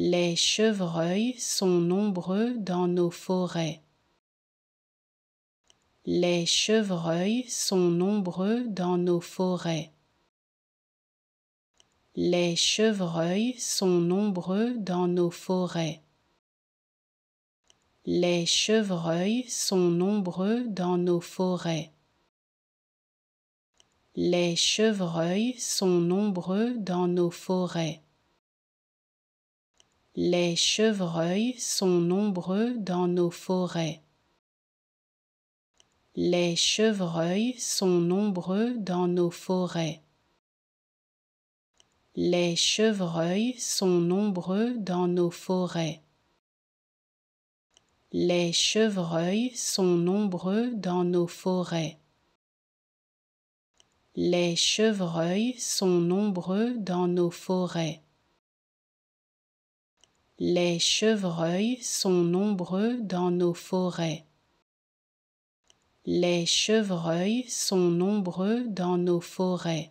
Les chevreuils sont nombreux dans nos forêts. Les chevreuils sont nombreux dans nos forêts. Les chevreuils sont nombreux dans nos forêts. Les chevreuils sont nombreux dans nos forêts. Les chevreuils sont nombreux dans nos forêts. Les chevreuils sont nombreux dans nos forêts. Les chevreuils sont nombreux dans nos forêts. Les chevreuils sont nombreux dans nos forêts. Les chevreuils sont nombreux dans nos forêts. Les chevreuils sont nombreux dans nos forêts. Les chevreuils sont nombreux dans nos forêts. Les chevreuils sont nombreux dans nos forêts.